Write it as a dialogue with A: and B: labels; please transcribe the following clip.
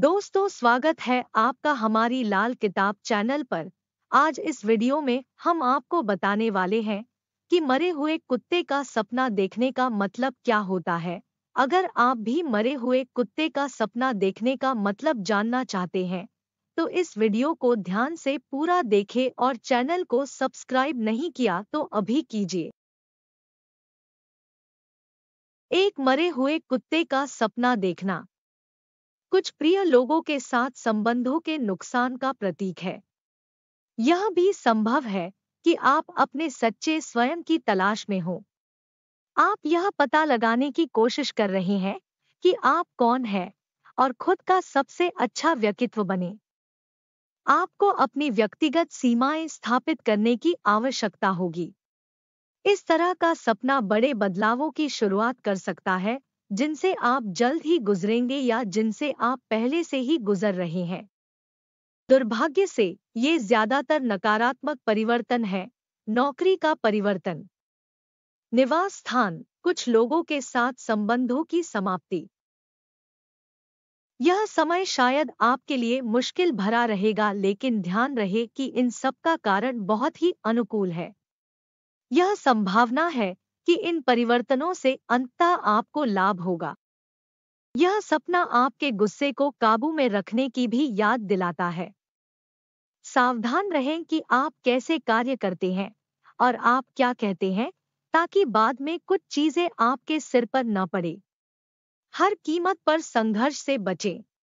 A: दोस्तों स्वागत है आपका हमारी लाल किताब चैनल पर आज इस वीडियो में हम आपको बताने वाले हैं कि मरे हुए कुत्ते का सपना देखने का मतलब क्या होता है अगर आप भी मरे हुए कुत्ते का सपना देखने का मतलब जानना चाहते हैं तो इस वीडियो को ध्यान से पूरा देखें और चैनल को सब्सक्राइब नहीं किया तो अभी कीजिए एक मरे हुए कुत्ते का सपना देखना कुछ प्रिय लोगों के साथ संबंधों के नुकसान का प्रतीक है यह भी संभव है कि आप अपने सच्चे स्वयं की तलाश में हो आप यह पता लगाने की कोशिश कर रहे हैं कि आप कौन है और खुद का सबसे अच्छा व्यक्तित्व बने आपको अपनी व्यक्तिगत सीमाएं स्थापित करने की आवश्यकता होगी इस तरह का सपना बड़े बदलावों की शुरुआत कर सकता है जिनसे आप जल्द ही गुजरेंगे या जिनसे आप पहले से ही गुजर रहे हैं दुर्भाग्य से ये ज्यादातर नकारात्मक परिवर्तन है नौकरी का परिवर्तन निवास स्थान कुछ लोगों के साथ संबंधों की समाप्ति यह समय शायद आपके लिए मुश्किल भरा रहेगा लेकिन ध्यान रहे कि इन सब का कारण बहुत ही अनुकूल है यह संभावना है कि इन परिवर्तनों से अंततः आपको लाभ होगा यह सपना आपके गुस्से को काबू में रखने की भी याद दिलाता है सावधान रहें कि आप कैसे कार्य करते हैं और आप क्या कहते हैं ताकि बाद में कुछ चीजें आपके सिर पर न पड़े हर कीमत पर संघर्ष से बचें